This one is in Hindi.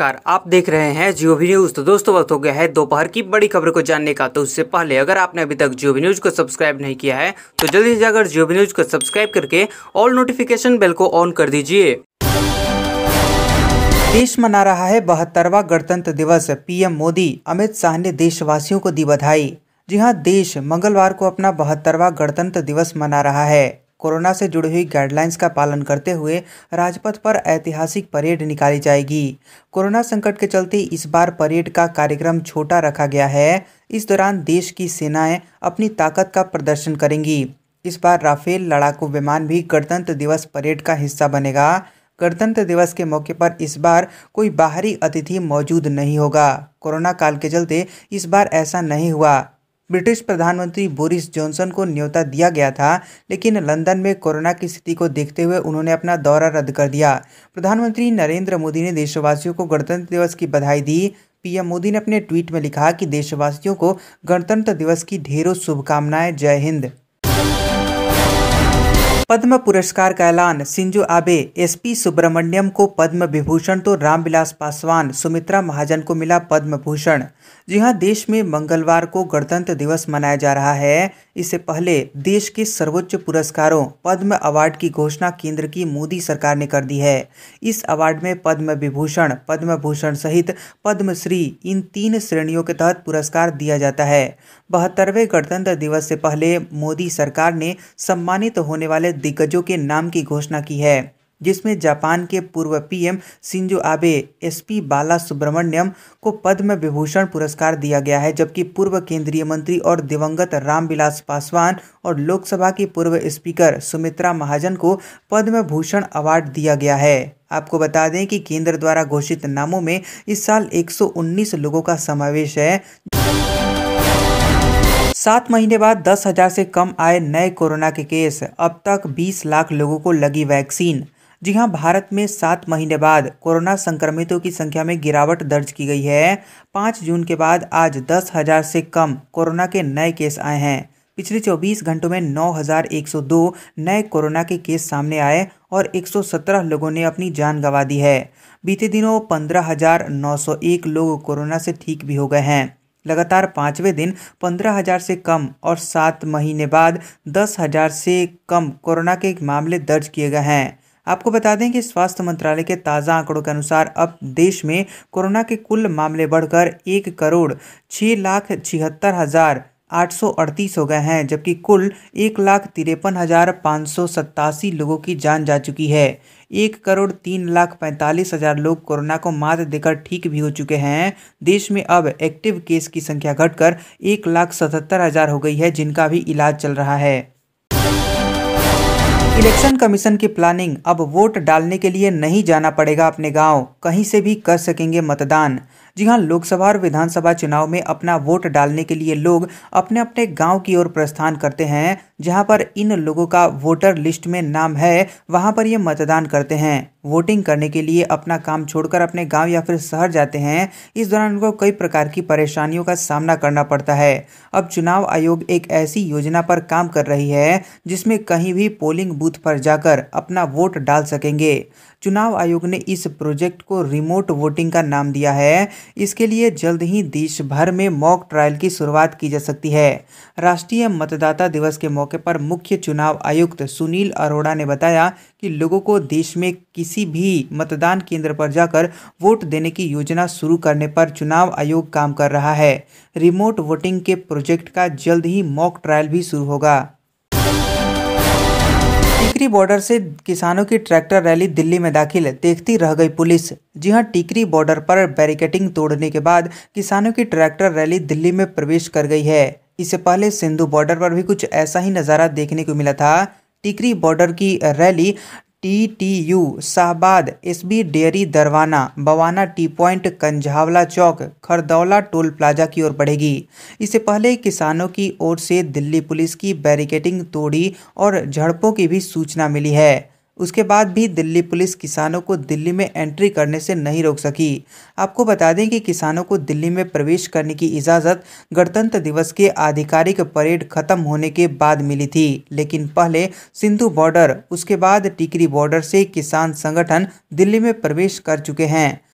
नमस्कार आप देख रहे हैं जियो भी न्यूज़ तो दोस्तों वक्त हो गया है दोपहर की बड़ी खबर को जानने का तो उससे पहले अगर आपने अभी तक जियो भी न्यूज़ को सब्सक्राइब नहीं किया है तो जल्दी से जाकर जियो भी न्यूज़ को सब्सक्राइब करके ऑल नोटिफिकेशन बेल को ऑन कर दीजिए देश मना रहा है बहत्तरवा गणतंत्र दिवस पीएम मोदी अमित शाह ने देशवासियों को दी बधाई जी हाँ देश मंगलवार को अपना बहत्तरवा गणतंत्र दिवस मना रहा है कोरोना से जुड़ी हुई गाइडलाइंस का पालन करते हुए राजपथ पर ऐतिहासिक परेड निकाली जाएगी कोरोना संकट के चलते इस बार परेड का कार्यक्रम छोटा रखा गया है इस दौरान देश की सेनाएं अपनी ताकत का प्रदर्शन करेंगी इस बार राफेल लड़ाकू विमान भी गणतंत्र दिवस परेड का हिस्सा बनेगा गणतंत्र दिवस के मौके पर इस बार कोई बाहरी अतिथि मौजूद नहीं होगा कोरोना काल के चलते इस बार ऐसा नहीं हुआ ब्रिटिश प्रधानमंत्री बोरिस जॉनसन को न्योता दिया गया था लेकिन लंदन में कोरोना की स्थिति को देखते हुए उन्होंने अपना दौरा रद्द कर दिया प्रधानमंत्री नरेंद्र मोदी ने देशवासियों को गणतंत्र दिवस की बधाई दी पीएम मोदी ने अपने ट्वीट में लिखा कि देशवासियों को गणतंत्र दिवस की ढेरों शुभकामनाएं जय हिंद पद्म पुरस्कार का ऐलान सिंजो आबे एसपी सुब्रमण्यम को पद्म विभूषण तो रामविलास पासवान सुमित्रा महाजन को मिला पद्म भूषण जी हाँ देश में मंगलवार को गणतंत्र दिवस मनाया जा रहा है इससे पहले देश के सर्वोच्च पुरस्कारों पद्म अवार्ड की घोषणा केंद्र की मोदी सरकार ने कर दी है इस अवार्ड में पद्म विभूषण पद्म भूषण सहित पद्मश्री इन तीन श्रेणियों के तहत पुरस्कार दिया जाता है बहत्तरवें गणतंत्र दिवस से पहले मोदी सरकार ने सम्मानित होने वाले दिग्गजों के नाम की घोषणा की है जिसमें जापान के पूर्व PM Shinzo Abe SP Bala Subrahmanyam को पद्म विभूषण पुरस्कार दिया गया है जबकि पूर्व केंद्रीय मंत्री और दिवंगत रामविलास पासवान और लोकसभा की पूर्व स्पीकर सुमित्रा महाजन को पद्म भूषण अवार्ड दिया गया है आपको बता दें कि केंद्र द्वारा घोषित नामों में इस साल 119 लोगों का समावेश है सात महीने बाद दस हजार से कम आए नए कोरोना के केस अब तक 20 लाख लोगों को लगी वैक्सीन जी हां भारत में सात महीने बाद कोरोना संक्रमितों की संख्या में गिरावट दर्ज की गई है पाँच जून के बाद आज दस हजार से कम कोरोना के नए केस आए हैं पिछले 24 घंटों में 9,102 नए कोरोना के केस सामने आए और 117 लोगों ने अपनी जान गंवा दी है बीते दिनों 15,901 लोग कोरोना से ठीक भी हो गए हैं लगातार पाँचवें दिन 15,000 से कम और सात महीने बाद 10,000 से कम कोरोना के मामले दर्ज किए गए हैं आपको बता दें कि स्वास्थ्य मंत्रालय के ताज़ा आंकड़ों के अनुसार अब देश में कोरोना के कुल मामले बढ़कर एक करोड़ छः लाख छिहत्तर हज़ार आठ सौ अड़तीस हो गए हैं जबकि कुल एक लाख तिरपन हज़ार पाँच सौ सत्तासी लोगों की जान जा चुकी है एक करोड़ तीन लाख पैंतालीस हज़ार लोग कोरोना को मात देकर ठीक भी हो चुके हैं देश में अब एक्टिव केस की संख्या घटकर एक लाख सतहत्तर हज़ार हो गई है जिनका भी इलाज चल रहा है इलेक्शन कमीशन की प्लानिंग अब वोट डालने के लिए नहीं जाना पड़ेगा अपने गांव कहीं से भी कर सकेंगे मतदान जी हां लोकसभा और विधानसभा चुनाव में अपना वोट डालने के लिए लोग अपने अपने गांव की ओर प्रस्थान करते हैं जहां पर इन लोगों का वोटर लिस्ट में नाम है वहां पर ये मतदान करते हैं वोटिंग करने के लिए अपना काम छोड़कर अपने गाँव या फिर शहर जाते हैं इस दौरान उनको कई प्रकार की परेशानियों का सामना करना पड़ता है अब चुनाव आयोग एक ऐसी योजना पर काम कर रही है जिसमें कहीं भी पोलिंग बूथ पर जाकर अपना वोट डाल सकेंगे चुनाव आयोग ने इस प्रोजेक्ट को रिमोट वोटिंग का नाम दिया है इसके लिए जल्द ही देश भर में मॉक ट्रायल की शुरुआत की जा सकती है राष्ट्रीय मतदाता दिवस के मौके पर मुख्य चुनाव आयुक्त सुनील अरोड़ा ने बताया कि लोगों को देश में किसी किसी भी मतदान केंद्र पर जाकर वोट देने की योजना शुरू करने पर चुनाव आयोग काम कर रहा है रिमोट वोटिंग के प्रोजेक्ट का जल्द ही मॉक ट्रायल भी शुरू होगा टिकरी बॉर्डर से किसानों की ट्रैक्टर रैली दिल्ली में दाखिल देखती रह गई पुलिस जी हां टिकरी बॉर्डर पर बैरिकेटिंग तोड़ने के बाद किसानों की ट्रैक्टर रैली दिल्ली में प्रवेश कर गई है इससे पहले सिंधु बॉर्डर पर भी कुछ ऐसा ही नज़ारा देखने को मिला था टिकरी बॉर्डर की rally T T U Shahbad S B dairy दरवाना बवाना टी पॉइंट कंझावला चौक खरदौला टोल प्लाजा की ओर बढ़ेगी इससे पहले किसानों की ओर से दिल्ली पुलिस की बैरिकेडिंग तोड़ी और झड़पों की भी सूचना मिली है उसके बाद भी दिल्ली पुलिस किसानों को दिल्ली में एंट्री करने से नहीं रोक सकी आपको बता दें कि किसानों को दिल्ली में प्रवेश करने की इजाज़त गणतंत्र दिवस के आधिकारिक परेड खत्म होने के बाद मिली थी लेकिन पहले सिंधु बॉर्डर उसके बाद टिकरी बॉर्डर से किसान संगठन दिल्ली में प्रवेश कर चुके हैं